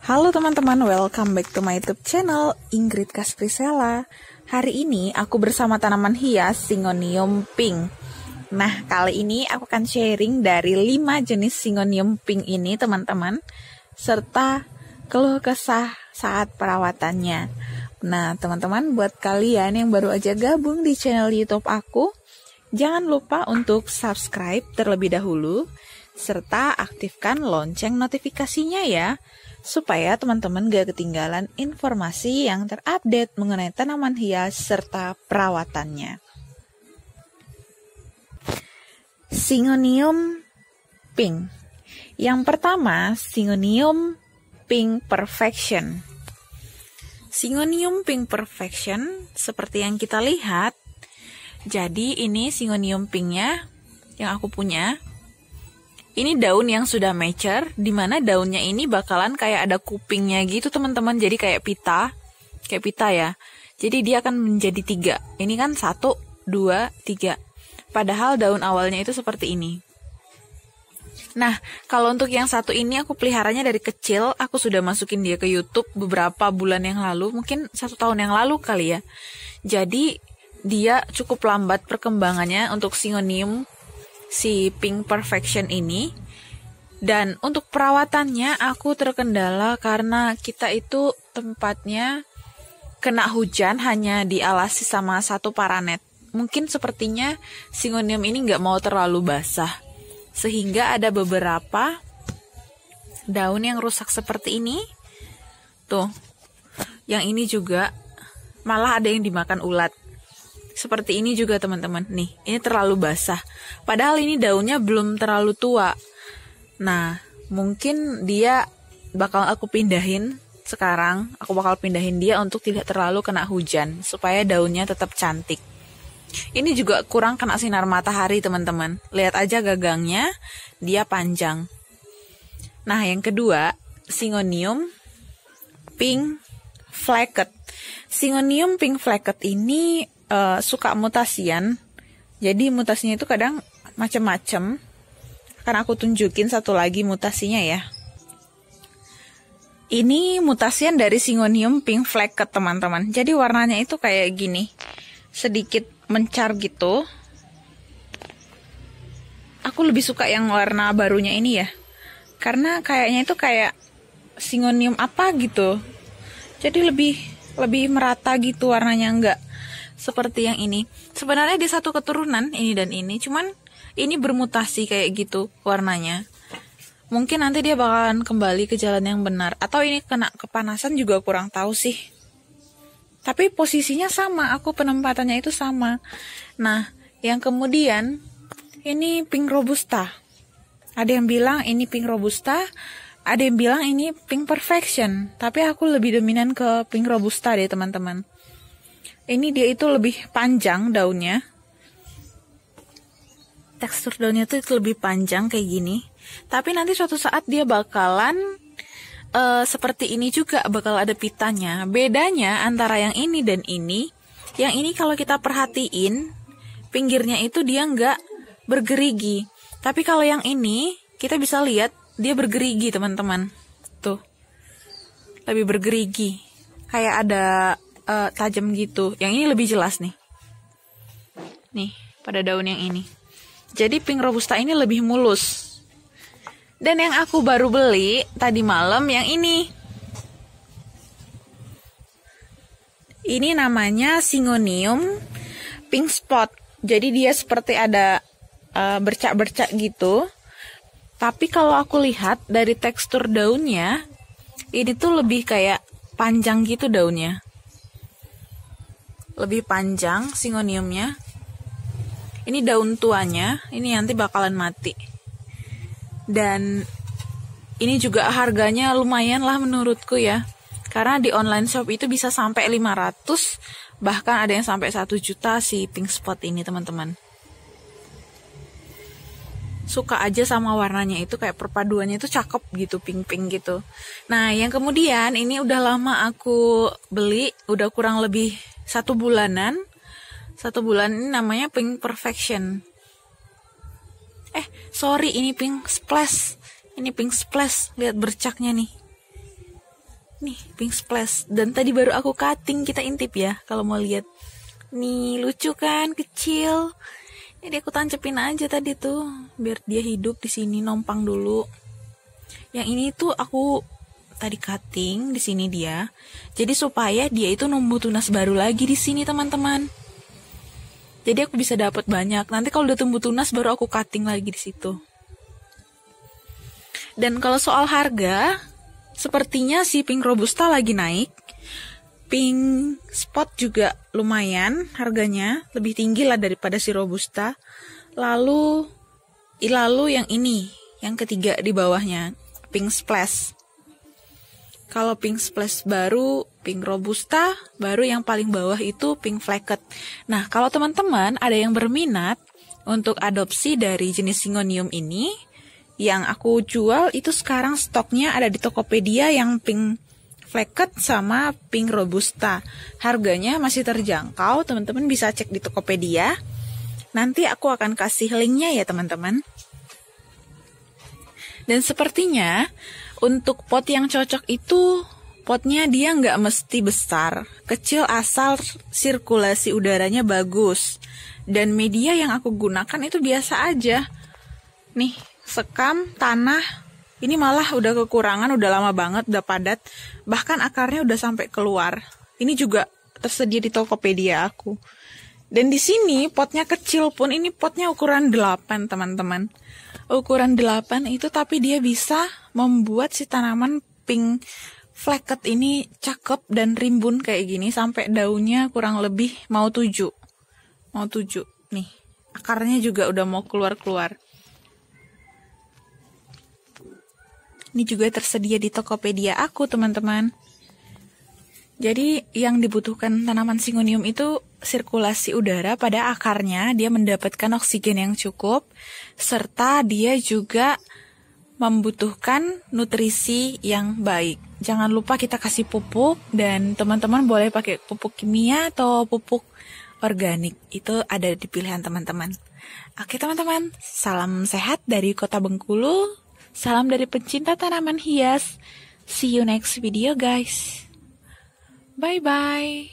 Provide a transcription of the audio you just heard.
Halo teman-teman, welcome back to my YouTube channel Ingrid Kasprisela. Hari ini aku bersama tanaman hias Singonium pink. Nah, kali ini aku akan sharing dari 5 jenis Singonium pink ini, teman-teman, serta keluh kesah saat perawatannya. Nah, teman-teman, buat kalian yang baru aja gabung di channel YouTube aku, jangan lupa untuk subscribe terlebih dahulu serta aktifkan lonceng notifikasinya ya, supaya teman-teman gak ketinggalan informasi yang terupdate mengenai tanaman hias serta perawatannya. Singonium pink. Yang pertama, Singonium pink perfection. Singonium pink perfection seperti yang kita lihat. Jadi ini Singonium pinknya yang aku punya ini daun yang sudah mature, dimana daunnya ini bakalan kayak ada kupingnya gitu teman-teman, jadi kayak pita, kayak pita ya. Jadi dia akan menjadi tiga. Ini kan satu, dua, tiga. Padahal daun awalnya itu seperti ini. Nah, kalau untuk yang satu ini aku peliharanya dari kecil, aku sudah masukin dia ke YouTube beberapa bulan yang lalu, mungkin satu tahun yang lalu kali ya. Jadi dia cukup lambat perkembangannya untuk singonium si Pink Perfection ini. Dan untuk perawatannya aku terkendala karena kita itu tempatnya kena hujan hanya dialasi sama satu paranet. Mungkin sepertinya singonium ini nggak mau terlalu basah. Sehingga ada beberapa daun yang rusak seperti ini. Tuh, yang ini juga malah ada yang dimakan ulat seperti ini juga teman-teman. Nih, ini terlalu basah. Padahal ini daunnya belum terlalu tua. Nah, mungkin dia bakal aku pindahin sekarang. Aku bakal pindahin dia untuk tidak terlalu kena hujan supaya daunnya tetap cantik. Ini juga kurang kena sinar matahari, teman-teman. Lihat aja gagangnya, dia panjang. Nah, yang kedua, singonium pink flecket. Singonium pink flecket ini uh, suka mutasian. Jadi mutasinya itu kadang macam-macam. Karena aku tunjukin satu lagi mutasinya ya. Ini mutasian dari Syngonium pink ke teman-teman. Jadi warnanya itu kayak gini. Sedikit mencar gitu. Aku lebih suka yang warna barunya ini ya. Karena kayaknya itu kayak Syngonium apa gitu. Jadi lebih lebih merata gitu warnanya enggak seperti yang ini. Sebenarnya di satu keturunan ini dan ini, cuman ini bermutasi kayak gitu warnanya. Mungkin nanti dia bakalan kembali ke jalan yang benar atau ini kena kepanasan juga kurang tahu sih. Tapi posisinya sama, aku penempatannya itu sama. Nah, yang kemudian ini pink robusta. Ada yang bilang ini pink robusta, ada yang bilang ini pink perfection, tapi aku lebih dominan ke pink robusta deh teman-teman ini dia itu lebih panjang daunnya tekstur daunnya tuh lebih panjang kayak gini tapi nanti suatu saat dia bakalan uh, seperti ini juga bakal ada pitanya bedanya antara yang ini dan ini yang ini kalau kita perhatiin pinggirnya itu dia nggak bergerigi tapi kalau yang ini kita bisa lihat dia bergerigi teman-teman tuh lebih bergerigi kayak ada uh, tajam gitu. Yang ini lebih jelas nih. Nih, pada daun yang ini. Jadi pink robusta ini lebih mulus. Dan yang aku baru beli tadi malam yang ini. Ini namanya singonium pink spot. Jadi dia seperti ada bercak eh, bercak-bercak gitu. Tapi kalau aku lihat dari tekstur daunnya, ini tuh lebih kayak panjang gitu daunnya lebih panjang singoniumnya. Ini daun tuanya, ini nanti bakalan mati. Dan ini juga harganya lumayan lah menurutku ya. Karena di online shop itu bisa sampai 500, bahkan ada yang sampai 1 juta si pink spot ini teman-teman. Suka aja sama warnanya itu kayak perpaduannya itu cakep gitu, pink-pink gitu. Nah, yang kemudian ini udah lama aku beli, udah kurang lebih satu bulanan satu bulan ini namanya pink perfection eh sorry ini pink splash ini pink splash lihat bercaknya nih nih pink splash dan tadi baru aku cutting kita intip ya kalau mau lihat nih lucu kan kecil jadi ya, aku tancepin aja tadi tuh biar dia hidup di sini nompang dulu yang ini tuh aku tadi cutting di sini dia. Jadi supaya dia itu numbuh tunas baru lagi di sini teman-teman. Jadi aku bisa dapat banyak. Nanti kalau udah tumbuh tunas baru aku cutting lagi di situ. Dan kalau soal harga, sepertinya si pink robusta lagi naik. Pink spot juga lumayan harganya, lebih tinggi lah daripada si robusta. Lalu, lalu yang ini, yang ketiga di bawahnya, pink splash. Kalau pink splash baru, pink robusta, baru yang paling bawah itu pink flecked. Nah, kalau teman-teman ada yang berminat untuk adopsi dari jenis singonium ini, yang aku jual itu sekarang stoknya ada di Tokopedia yang pink flecked sama pink robusta. Harganya masih terjangkau, teman-teman bisa cek di Tokopedia. Nanti aku akan kasih linknya ya teman-teman. Dan sepertinya untuk pot yang cocok itu potnya dia nggak mesti besar, kecil asal sirkulasi udaranya bagus. Dan media yang aku gunakan itu biasa aja. Nih, sekam, tanah, ini malah udah kekurangan, udah lama banget, udah padat, bahkan akarnya udah sampai keluar. Ini juga tersedia di Tokopedia aku. Dan di sini potnya kecil pun ini potnya ukuran 8, teman-teman ukuran 8 itu tapi dia bisa membuat si tanaman pink flecket ini cakep dan rimbun kayak gini sampai daunnya kurang lebih mau 7. Mau 7 nih. Akarnya juga udah mau keluar-keluar. Ini juga tersedia di Tokopedia aku, teman-teman. Jadi yang dibutuhkan tanaman singonium itu sirkulasi udara pada akarnya, dia mendapatkan oksigen yang cukup, serta dia juga membutuhkan nutrisi yang baik. Jangan lupa kita kasih pupuk dan teman-teman boleh pakai pupuk kimia atau pupuk organik. Itu ada di pilihan teman-teman. Oke teman-teman, salam sehat dari Kota Bengkulu. Salam dari pencinta tanaman hias. See you next video guys. Bye-bye.